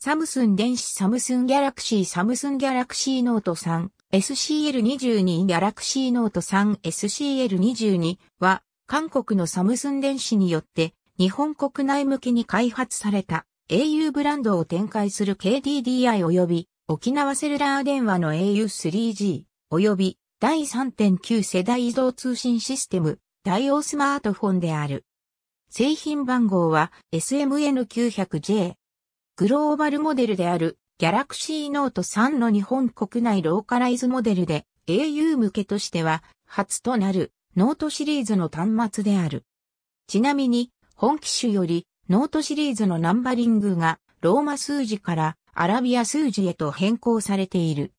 サムスン電子サムスンギャラクシーサムスンギャラクシーノート3 SCL22 ギャラクシーノート 3SCL22 は韓国のサムスン電子によって日本国内向けに開発された au ブランドを展開する KDDI 及び沖縄セルラー電話の au3G 及び第3.9世代移動通信システム対応スマートフォンである。製品番号は SMN900J グローバルモデルであるギャラクシーノート3の日本国内ローカライズモデルで au 向けとしては初となるノートシリーズの端末である。ちなみに本機種よりノートシリーズのナンバリングがローマ数字からアラビア数字へと変更されている。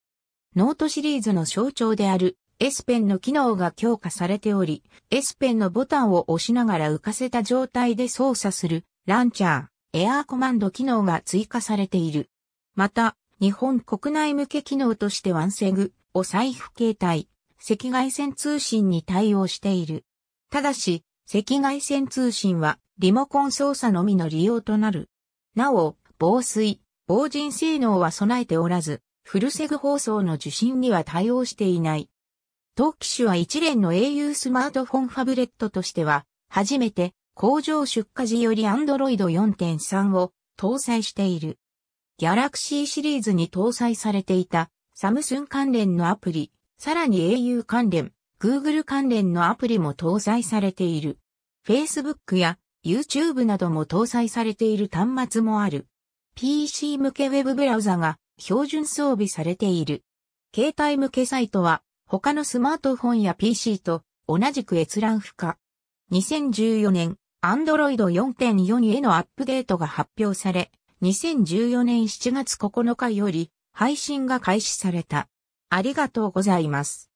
ノートシリーズの象徴である S ペンの機能が強化されており、S ペンのボタンを押しながら浮かせた状態で操作するランチャー、エアーコマンド機能が追加されている。また、日本国内向け機能としてワンセグ、お財布携帯、赤外線通信に対応している。ただし、赤外線通信はリモコン操作のみの利用となる。なお、防水、防塵性能は備えておらず、フルセグ放送の受信には対応していない。当機種は一連の au スマートフォンファブレットとしては、初めて工場出荷時より Android 4.3を搭載している。Galaxy シリーズに搭載されていたサムスン関連のアプリ、さらに au 関連、Google 関連のアプリも搭載されている。Facebook や YouTube なども搭載されている端末もある。PC 向けウェブブラウザが標準装備されている。携帯向けサイトは他のスマートフォンや PC と同じく閲覧不可。2014年、Android 4.4へのアップデートが発表され、2014年7月9日より配信が開始された。ありがとうございます。